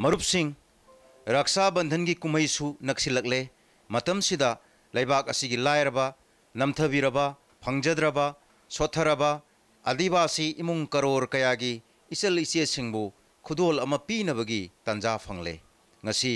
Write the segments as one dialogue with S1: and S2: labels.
S1: मरुपसिंग रक्षा बंधन की कुमैसु नक्सिलकले मतमसिदा लेबाक असिगी लायरबा नमथबिरबा फंगजद्रबा सोथरबा आदिवासी इमुंग करोर की इचल इचेसिंगबु खुदोल अमा पीनबगी तंजा फंगले ngasi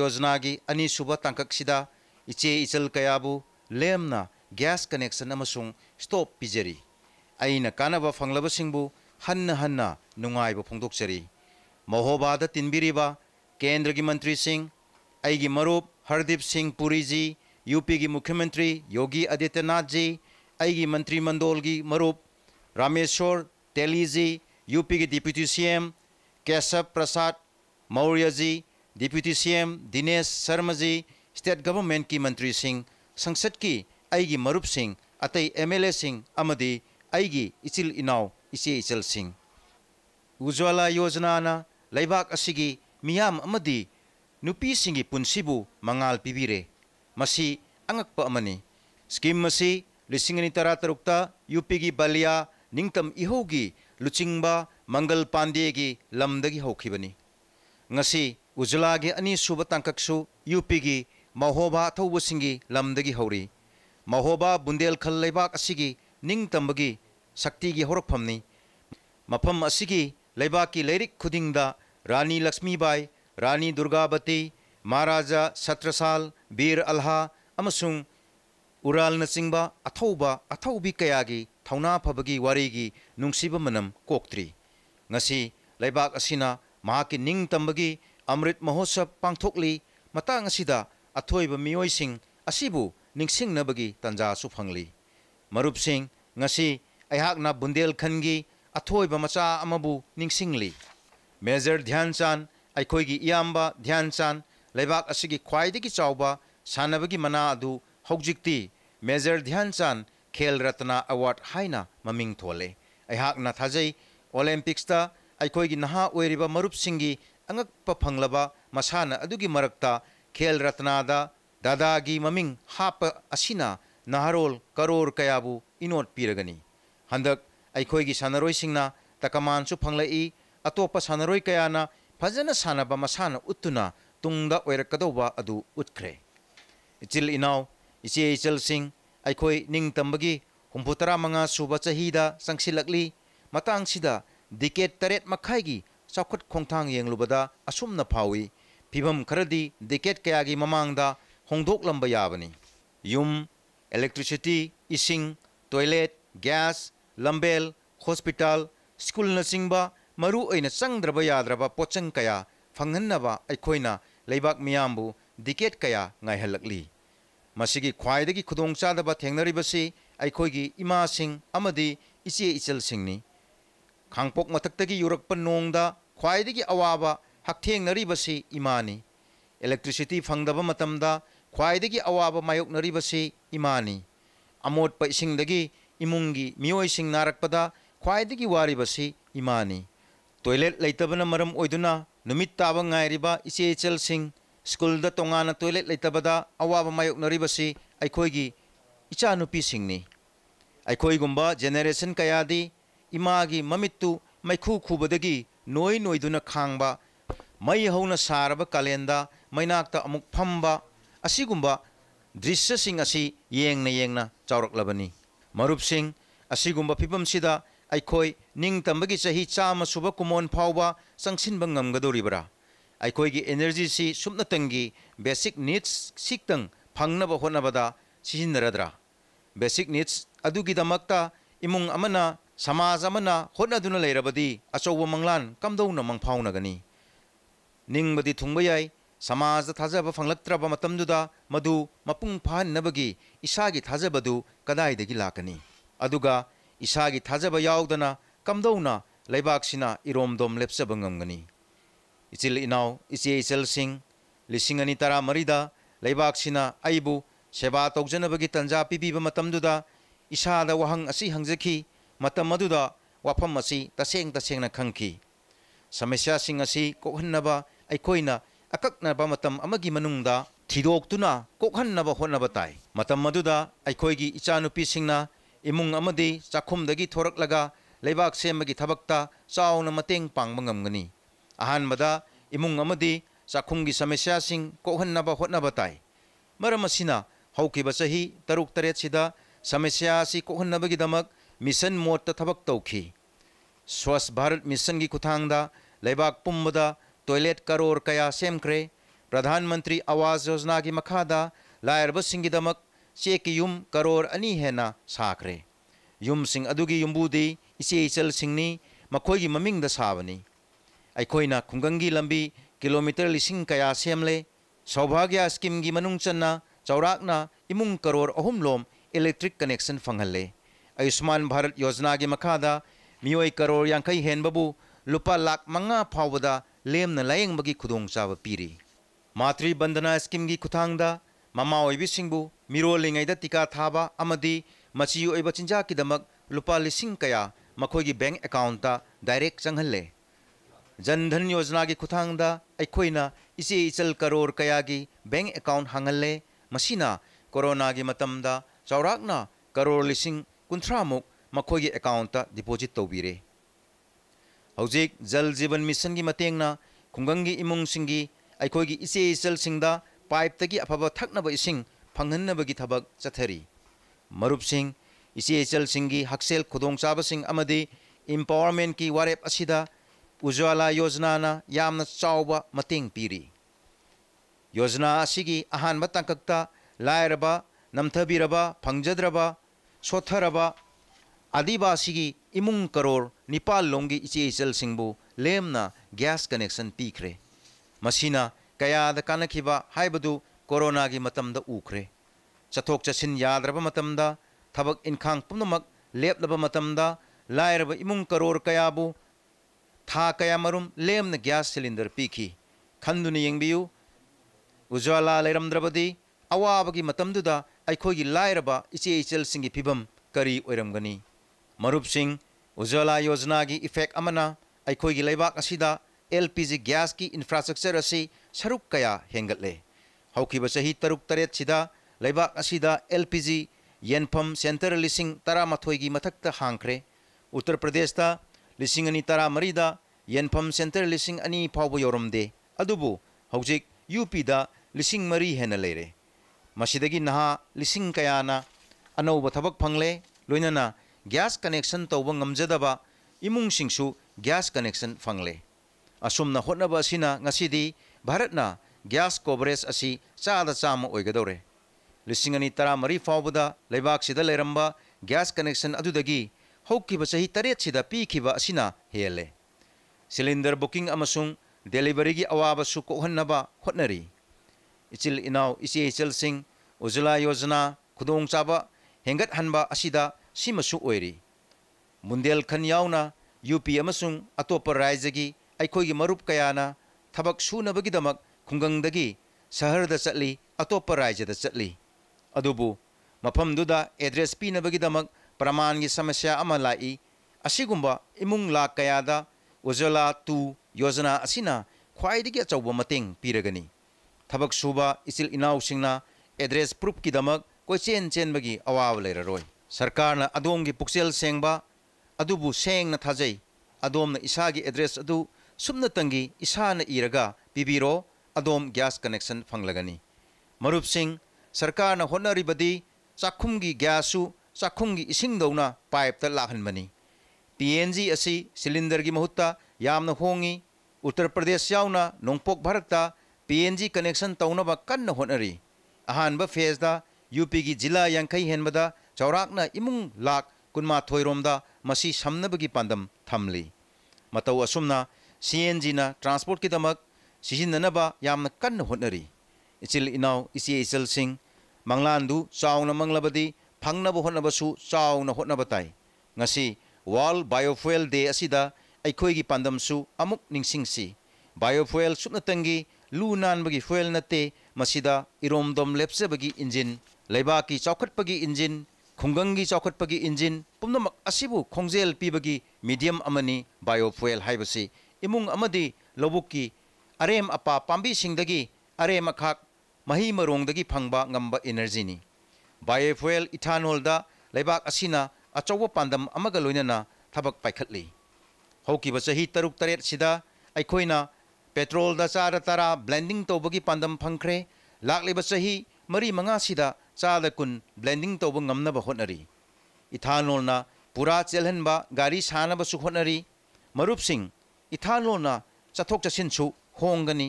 S1: योजना की अनिसुब तंकक्सिदा इचे इचल कयाबु lemna gas connection amasung stop pijeri aina kanaba phanglaba singbu hanna hanna महोबाद तीनबीब केंद्र की मंत्री सिंह मरूप हरदीप सिंह पुरी जी यूपी की मुख्यमंत्री योगी आदित्यनाथ जी मंत्री मंत्रिमंडल की मरूप रामेश्वर तेली जी यूपी की deputy CM Keshav Prasad Maurya ji deputy CM Dinesh Sharma ji state government की मंत्री सिंह संसद की आई मरूप सिंह अत एम एल ए सिंह इचिल इनाव इचे इचल सिंह उज्ज्वला योजना लेबाक असिगी मियाम अमदी नुपी सिंगी पुंसिबु मंगाल पिबिरे मसी स्कीम मसी लिसिंगनी तरा यूपी की बलिया निंगतम इहोगी लुचिंगबा मंगल पांडे की लमदगी होखिबनी ngasi उजलागे अनि यूपी की महोबा थौबसिंगी लमदगी होरी महोबा बुंदेलखल लेबाक असिगी शक्ति की होरफमनी मफम लेबाक खुद रानी लक्ष्मीबाई रानी दुर्गावती महाराजा सत्रसाल बीर अलहा उराल नचिब अथौब अथौबी कया की फबगी वारी नुसीब मनम कोक्त्री लेबाक निबगी अमृत महोत्सव पाथोली मत अथब मयोसीबू निबगी तंजा फंगली मरुप सिंह बुंदेलखंड की अथोब मचा मेजर ध्यान चान अखोगी इयाब ध्यान चान लेबाक खाई चाब सानबगी मना अदु मेजर ध्यान चान खेल रत्ना अवार्ड है मिंग थोले अहाकना थाजै ओलंपिक्सता अखोगी नहा ओइरिबा मरुपसिंगी अंगप फंगलबा मसाना अदुगी मरक्ता खेल रत्नादा दादागी ममिंग हाप असिना नहरोल करोर कयाबु इनोट पीरगनी हंदक ꯑꯩꯈꯣꯏꯒꯤ ꯁꯥꯟꯅꯔꯣꯏꯁꯤꯡꯅ ꯇꯀꯃꯥꯟꯁꯨ ꯐꯪꯂꯛꯏ ꯑꯇꯣꯞꯄ ꯁꯥꯟꯅꯔꯣꯏ ꯀꯌꯥꯅ ꯐꯖꯅ ꯁꯥꯟꯅꯕ ꯃꯁꯥꯅ ꯎꯠꯇꯨꯅ ꯇꯨꯡꯗ ꯑꯣꯏꯔꯛꯀꯗꯧꯕ ꯑꯗꯨ ꯎꯠꯈ꯭ꯔꯦ ꯏꯆꯤꯜ ꯏꯅꯥꯎ ꯏꯆꯦ ꯏꯆꯜꯁꯤꯡ ꯑꯩꯈꯣꯏ ꯅꯤꯡꯇꯝꯕꯒꯤ ꯍꯨꯝꯐꯨ ꯇꯔꯥꯃꯉꯥ ꯁꯨꯕ ꯆꯍꯤꯗ ꯆꯪꯁꯤꯜꯂꯛꯂꯤ ꯃꯇꯥꯡꯁꯤꯗ ꯗꯤꯀꯦꯠ ꯇꯔꯦꯠ ꯃꯈꯥꯏꯒꯤ ꯆꯥꯎꯈꯠ ꯈꯣꯡꯊꯥꯡ ꯌꯦꯡꯂꯨꯕꯗ ꯑꯁꯨꯝꯅ ꯐꯥꯎꯏ ꯐꯤꯕꯝ ꯈꯔꯗꯤ ꯗꯤꯀꯦꯠ ꯀꯌꯥꯒꯤ ꯃꯃꯥꯡꯗ ꯍꯣꯡꯗꯣꯛꯂꯝꯕ ꯌꯥꯕꯅꯤ ꯌꯨꯝ ꯑꯦꯂꯦꯛꯇ꯭ꯔꯤꯁꯤꯇꯤ ꯏꯁꯤꯡ ꯇꯣꯏꯂꯦꯠ ꯒ꯭ꯌꯥꯁ लंबेल हॉस्पिटल स्कूल नचिंग मरु चंगद्रब याद्रब पोचंग कया फंगनब अखोना लेबाक मियामबु डिकेट कया गायहलकली मसिगी ख्वाइदगी खुदोंचादब इचे इचल खांगपोक मथक्तगी यूरप नोंगदा खाई अवाब हकथेंगनरिबसि इमानि इलेक्ट्रिसिटी फंगदब मतमदा ख्वाइदगी अवाब मायोकनरिबसि इमानि अमोटप इसिंगदगी 이문기 미오이싱 나락보다 과이득이 와리버시 이마니 토일렛 레이터버나 머름 오이두나 누밋 따바 ngairiba icheichelsing school da tongana toilet leitabada awaba mayok naribasi aikhoigi icha nupi singni aikoi gumba generation kayadi imagi mamittu maikhu khubadagi noi noi duna khangba mai hauna saraba kalenda mainakta amuk phamba asigumba दृश्य सिंह यंगना यंगना चौरक्लबनी ꯃꯔꯨꯞꯁꯤꯡ ꯑꯁꯤꯒꯨꯝꯕ ꯐꯤꯕꯝꯁꯤꯗ ꯑꯩꯈꯣꯏ ꯅꯤꯡꯇꯝꯕꯒꯤ ꯆꯍꯤ ꯆꯥꯝꯃ ꯁꯨꯕ ꯀꯨꯃꯣꯟ ꯐꯥꯎꯕ ꯆꯪꯁꯤꯟꯕ ꯉꯝꯒꯗꯧꯔꯤꯕ꯭ꯔꯥ ꯑꯩꯈꯣꯏꯒꯤ ꯑꯦꯅꯔꯖꯤꯁꯤ ꯁꯨꯞꯅꯇꯪꯒꯤ ꯕꯦꯁꯤꯛ ꯅꯤꯗꯁ ꯁꯤꯛꯇꯪ ꯐꯪꯅꯕ ꯍꯣꯠꯅꯕꯗ ꯁꯤꯖꯤꯟꯅꯔꯗ꯭ꯔꯥ ꯕꯦꯁꯤꯛ ꯅꯤꯗꯁ ꯑꯗꯨꯒꯤꯗꯃꯛꯇ ꯏꯃꯨꯡ ꯑꯃꯅ ꯁꯃꯥꯖ ꯑꯃꯅ ꯍꯣꯠꯅꯗꯨꯅ ꯂꯩꯔꯕꯗꯤ ꯑꯆꯧꯕ ꯃꯪꯂꯥꯟ ꯀꯝꯗꯧꯅ ꯃꯪꯐꯥꯎꯅꯒꯅꯤ ꯅꯤꯡꯕꯗꯤ ꯊꯨꯡꯕ ꯌꯥꯏ समाज थाजब फंगलत्रब मतमदुदा मधु मपुंग फाहनबगी इसागी थाजबदु कदाईदगी लाकनी अदुगा इसागी थाजब यावदना कमदौना लेबाकसिना इरोमदोम लेप्सब ngamgani इचिल इनाव इचे इचल सिंह लिसिंग अनि तरा मरिदा लेबाकसिना आइबु सेवा तौजनबगी तंजा पिबिब मतमदुदा इसादा वहंग असि हंगजखी मतमदुदा वाफम असि तसेंग तसेंगना खंखी समस्या सिंह असि कोहन्नबा अखोइना अकक्नब मतम अमगी मनुंगदा थिदोक्तुना कोखन्नब होनब ताई मतम मदुदा अखोयगी इचा नुपी सिंगना इमुंग अमदी चाखुमदगी थोरकलगा लेबाक सेमगी थबकता चाउन मतेंग पांगब ngamgani ahanbada imung amadi chakhumgi samasya sing kohannaba hotnaba tai maram asina hauki basahi taruk taret sida samasya si kohannaba gi damak mission mode ta thabak tauki swasth bharat mission gi kuthang da lebak pumbada toilet crore कया सेमख्रे प्रधानमंत्री आवास योजना की मखाद मखादा चे की युम करोड़ अनी हेना साखरे युम सिंह अदुगी युम्बुदी इसे इचल सिंगनी की ममिंग साबनी अखोइना खुंगंगी लंबी किलोमीटर लिंग कया सेमले सौभाग्य स्कीम की मनु चन्ना चौराकना इमुंग करोड़ अहुम लोम इलेक्ट्रिक कनेक्शन फंगले आयुष्मान भारत योजना की मखाद मोय करोड़ यांखई हेनबू लुप लाख मंगा फावदा लेम लाइंग खुदों चाब पीर मातृ बंदना स्कीम की खुद ममाबू मीरिद टीका थाब चिंजा की दम लुप लिंग क्या मखो की बैंक अकाउंट डायरेक जन धन योजना की खुद इचे इचल करोर क्या की बैंक अकाउंट हांगल्ले कोरोना की मतदा चौराकना करोर लिसिंग कुंथ्रामुक मखो की अकाउंट डिपोजिट तौबीरें हजिक जल जीवन मिशन की मतना खुगंग इचे इचल इसल पाइप की अफब थकनब इसिंग फंगनब की थबक चथरी मरुप सिंह इसे इसल हक्सेल खुदोंचाब सिंह इम्पावरमेंट की वारेप असीद उज्वाला योजना ना पीरी योजना अहान तक लाइब नमथबीरब फंजद्रब सोथरब आदिवासी इमुंग करोड़ निपाल लोंगी इचे इचल सिंबु लेमना गैस कनेक्शन पीखरे मसीना कयाद कानखिबा कोरोना की मतम उखरे चथोक चसिन याद्रब मतम थबक इनखांग पुनमक लेपलब मतम लायरब इमुंग करोड़ कयाबु था कया मरुम लेमन गैस सिलेंडर पीखी खंदुन यंगबियु उज्वाला लेरमद्रबदी अवाबगी मतमदुदा अखोगी लायरब इचे इचल सिंगी फिबम करी ओइरमगनी मरुपसिंग उजाला योजना की इफेक्ट अमना अखोगी लेबाक असिदा LPG गैस की इंफ्रास्ट्रक्चर असी सरुक कया हेंगतले हौखिब तरुक तरेत सिदा लेबाक असिदा LPG येनफम सेंटर लिसिंग तरा की मथक हांखरे उत्तर प्रदेश ता लिसिंग अनी तरा मरीदा येनफम सेंटर लिसिंग अनी योरमदे अदुबु हौजिक यूपी मरी हेन लेर मसिदगी नहा लिसिंग कयाना अनौब फंगले लोइनना gas connection to wang amjadaba imung singsu gas connection fangle asumna hotnaba sina ngasidi bharatna gas coverage asi chada chama oigadore lisingani tara mari fawbuda lebak sida leramba gas connection adudagi haukiba sahi taret sida pikiba asina hele cylinder booking amasung delivery gi awaba su ko hannaba hotnari ichil inaw ichi ichil sing ujula yojana khudong chaba hengat hanba asida ꯁꯤꯃꯁꯨ ꯑꯣꯏꯔꯤ ꯃꯨꯟꯗꯦꯜꯈꯟ ꯌꯥꯎꯅ ꯌꯨ ꯄꯤ ꯑꯃꯁꯨꯡ ꯑꯇꯣꯞꯄ ꯔꯥꯏꯖꯒꯤ ꯑꯩꯈꯣꯏꯒꯤ ꯃꯔꯨꯞ ꯀꯌꯥꯅ ꯊꯕꯛ ꯁꯨꯅꯕꯒꯤꯗꯃꯛ ꯈꯨꯡꯒꯪꯗꯒꯤ ꯁꯍꯔꯗ ꯆꯠꯂꯤ ꯑꯇꯣꯞꯄ ꯔꯥꯏꯖꯗ ꯆꯠꯂꯤ ꯑꯗꯨꯕꯨ ꯃꯐꯝꯗꯨꯗ ꯑꯦꯗ꯭ꯔꯦꯁ ꯄꯤꯅꯕꯒꯤꯗꯃꯛ ꯄ꯭ꯔꯃꯥꯟꯒꯤ ꯁꯃꯁ꯭ꯌꯥ ꯑꯃ ꯂꯥꯛꯏ ꯑꯁꯤꯒꯨꯝꯕ ꯏꯃꯨꯡ ꯂꯥ ꯀꯌꯥꯗ ꯑꯣꯖꯣꯂꯥ ꯇꯨ ꯌꯣꯖꯅꯥ ꯑꯁꯤꯅ ꯈ꯭ꯋꯥꯏꯗꯒꯤ ꯑꯆꯧꯕ ꯃꯇꯦꯡ ꯄꯤꯔꯒꯅꯤ ꯊꯕꯛ ꯁꯨꯕ ꯏꯆꯤꯜ ꯏꯅꯥꯎꯁꯤꯡꯅ ꯑꯦꯗ꯭ꯔꯦꯁ ꯄ꯭ꯔꯨꯞꯀꯤꯗꯃꯛ ꯀꯣꯏꯆꯦꯟ ꯆꯦꯟꯕꯒꯤ ꯑꯋꯥꯕ ꯂꯩꯔꯔꯣꯏ सरकारना अदोमगी पुक्सेल सेंगबा अदुबु सेंगना थाजै अदोमना इसागी एड्रेस अदु सुमनतंगी इसाना इरगा पिबिरो अदोम गैस कनेक्शन फंगलगनी मरुपसिंग सरकारना होनरिबदी की गैसु चाखुमगी इसिंगदौना पाइपता लाहनबनी पीएनजी असी सिलिंडरगी महुत्ता यामना होंगी उत्तर प्रदेश यावना नोंपोक भारतता पीएनजी कनेक्शन तौनबा कन्न होनरी अहानबा यूपी की जिला यांखई हेनबदा कुनमा मसी चौर इमु लुमाथोर समद थम् असुन सिएन जी ट्रान्सपोर्टक होनरी इचि इनाउल मलान् मङ्लब फोटो होल बाुवेल्ल दे पानु अब नि बायोफुल सूनतङ्गी लु ना फुवल नते इरोमदो लेचबी इन्जनपी इन्ज खुंगंगी चौखटपगी इंजिन पुनम असिबु खोंजेल पीबगी मीडियम अमनी बायोफ्यूल हाइबसी इमुंग अमदी लबुकी अरेम अपा पाम्बी सिंगदगी अरेम अखाक मही मरोंगदगी फंगबा ngamba energy ni biofuel ethanol da lebak asina achawa pandam amaga loinana thabak paikhatli hoki ba chahi taruk taret sida aikhoina petrol da chara tara blending tobagi pandam phangkhre lakle ba chahi mari manga sida चाद कुन blending तब गमनब होटनरी इथानोलना पूरा चेल्हनब गारी सानबसु होटनरी मरुपसिंग इथानोलना चथोक चसिनसु होंगनी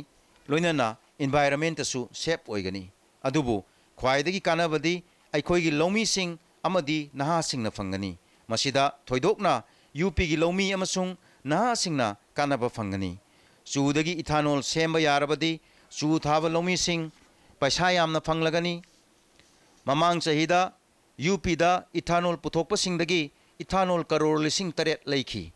S1: लोनना इन्वायरमेंटसु safe होइगनी अदुबु ख्वाइदगी कानबदी अखोइगी लौमीसिंग अमदी फंगनी मसिदा थोइदोकना यूपीगी लौमी अमसुंग नहासिंगना कानब फंगनी चूदगी ethanol सेम्ब चू थाब लौमीसिंग पैसा यामना फंगलगनी ꯃꯃꯥꯡ ꯆꯍꯤꯗ ꯌꯨ ꯄꯤꯗ ꯏꯊꯥꯅꯣꯜ ꯄꯨꯊꯣꯛꯄꯁꯤꯡꯗꯒꯤ ꯏꯊꯥꯅꯣꯜ ꯀꯔꯣꯔ ꯂꯤꯁꯤꯡ ꯇꯔꯦꯠ ꯂꯩꯈꯤ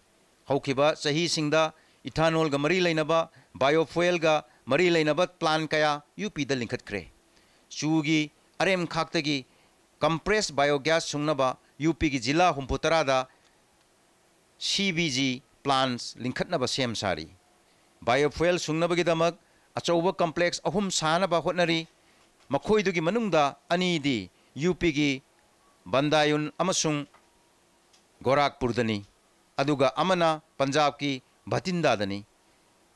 S1: ꯍꯧꯈꯤꯕ ꯆꯍꯤꯁꯤꯡꯗ ꯏꯊꯥꯅꯣꯜꯒ ꯃꯔꯤ ꯂꯩꯅꯕ ꯕꯥꯏꯑꯣꯐ꯭ꯋꯦꯜꯒ ꯃꯔꯤ ꯂꯩꯅꯕ ꯄ꯭ꯂꯥꯟ ꯀꯌꯥ ꯌꯨ ꯄꯤꯗ ꯂꯤꯡꯈꯠꯈ꯭ꯔꯦ ꯆꯨꯒꯤ ꯑꯔꯦꯝ ꯈꯥꯛꯇꯒꯤ ꯀꯝꯄ꯭ꯔꯦꯁ ꯕꯥꯏꯑꯣꯒ꯭ꯌꯥꯁ ꯁꯨꯡꯅꯕ ꯌꯨ ꯄꯤꯒꯤ ꯖꯤꯂꯥ ꯍꯨꯝꯐꯨ ꯇꯔꯥꯗ ꯁꯤ ꯕꯤ ꯖꯤ ꯄ꯭ꯂꯥꯟꯁ ꯂꯤꯡꯈꯠꯅꯕ ꯁꯦꯝ ꯁꯥꯔꯤ ꯕꯥꯏꯑꯣꯐ꯭ꯋꯦꯜ ꯁꯨꯡꯅꯕꯒꯤꯗꯃꯛ ꯑꯆꯧꯕ ꯀꯝꯄ꯭ꯂꯦꯛꯁ ꯑꯍꯨꯝ ꯁꯥꯅꯕ ꯍꯣꯠꯅꯔꯤ ꯃꯈꯣꯏꯗꯨꯒꯤ ꯃꯅꯨꯡꯗ ꯑꯅꯤꯗꯤ ꯌꯨ ꯄꯤꯒꯤ ꯕꯟꯗꯥꯌꯨꯟ ꯑꯃꯁꯨꯡ ꯒꯣꯔꯥꯛꯄꯨꯔꯗꯅꯤ ꯑꯗꯨꯒ ꯑꯃꯅ ꯄꯟꯖꯥꯕꯀꯤ ꯚꯇꯤꯟꯗꯥꯗꯅꯤ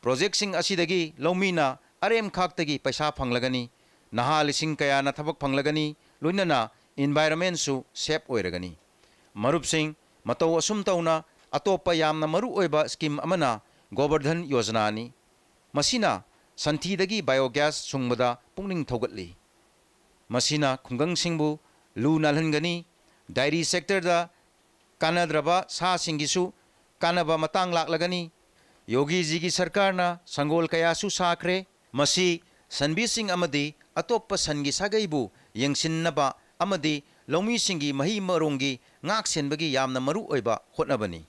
S1: ꯄ꯭ꯔꯣꯖꯦꯛꯁꯤꯡ ꯑꯁꯤꯗꯒꯤ ꯂꯧꯃꯤꯅ ꯑꯔꯦꯝ ꯈꯥꯛꯇꯒꯤ ꯄꯩꯁꯥ ꯐꯪꯂꯒꯅꯤ ꯅꯍꯥ ꯂꯤꯁꯤꯡ ꯀꯌꯥꯅ ꯊꯕꯛ ꯐꯪꯂꯒꯅꯤ ꯂꯣꯏꯅꯅ ꯏꯟꯚꯥꯏꯔꯣꯟꯃꯦꯟꯁꯨ ꯁꯦꯞ ꯑꯣꯏꯔꯒꯅꯤ ꯃꯔꯨꯞꯁꯤꯡ ꯃꯇꯧ ꯑꯁꯨꯝ ꯇꯧꯅ ꯑꯇꯣꯞꯄ ꯌꯥꯝꯅ ꯃꯔꯨꯑꯣꯏꯕ ꯁ꯭ꯀꯤꯝ ꯑꯃꯅ ꯒꯣꯕꯔꯙꯟ ꯌꯣꯖꯅꯥꯅꯤ ꯃꯁꯤꯅ ꯁꯟꯊꯤꯗꯒꯤ ꯕꯥꯏꯑꯣꯒ꯭ꯌꯥꯁ ꯁꯨꯡꯕꯗ ꯄꯨꯛꯅꯤꯡ ꯊꯧꯒꯠꯂꯤ ꯃꯁꯤꯅ ꯈꯨꯡꯒꯪꯁꯤꯡꯕꯨ ꯂꯨ ꯅꯥꯜꯍꯟꯒꯅꯤ ꯗꯥꯏꯔꯤ ꯁꯦꯛꯇꯔꯗ ꯀꯥꯟꯅꯗ꯭ꯔꯕ ꯁꯥꯁꯤꯡꯒꯤꯁꯨ ꯀꯥꯟꯅꯕ ꯃꯇꯥꯡ ꯂꯥꯛꯂꯒꯅꯤ ꯌꯣꯒꯤꯖꯤꯒꯤ ꯁꯔꯀꯥꯔꯅ ꯁꯪꯒꯣꯜ ꯀꯌꯥꯁꯨ ꯁꯥꯈ꯭ꯔꯦ ꯃꯁꯤ ꯁꯟꯕꯤꯁꯤꯡ ꯑꯃꯗꯤ ꯑꯇꯣꯞꯄ ꯁꯟꯒꯤ ꯁꯥꯒꯩꯕꯨ ꯌꯦꯡꯁꯤꯟꯅꯕ ꯑꯃꯗꯤ ꯂꯧꯃꯤꯁꯤꯡꯒꯤ ꯃꯍꯩ ꯃꯔꯣꯡꯒꯤ ꯉꯥꯛꯁꯦꯟꯕꯒꯤ ꯌꯥꯝꯅ ꯃꯔꯨꯑꯣꯏꯕ ꯍꯣꯠꯅꯕꯅꯤ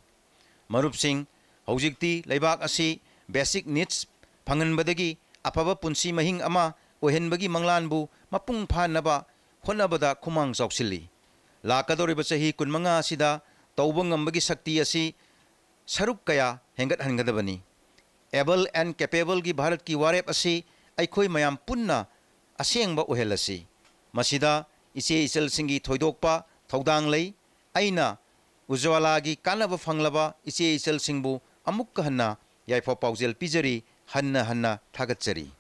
S1: ꯃꯔꯨꯞꯁꯤꯡ ꯍꯧꯖꯤꯛꯇꯤ ꯂꯩꯕꯥꯛ ꯑꯁꯤ ꯕꯦꯁꯤꯛ ꯅꯤꯗꯁ ꯐꯪꯍꯟꯕꯗꯒꯤ ꯑꯐꯕ ꯄꯨꯟꯁꯤ ꯃꯍꯤꯡ ꯑꯃ ꯑꯣꯏꯍꯟꯕꯒꯤ ꯃꯪꯂꯥꯟꯕꯨ मपुंग फाब हद खुम चौसी लाकदरीब चाह कम तब की शक्ति सरुक कया हेंगदनी एबल एंड केपेबल की भारत की वारेब अखो मैं पुन असेंब उहल इचे इचल थोदप उज्वाला की कानब फंगलब इचे इचल यफो पाजेल पीजरी हन हन थागचरी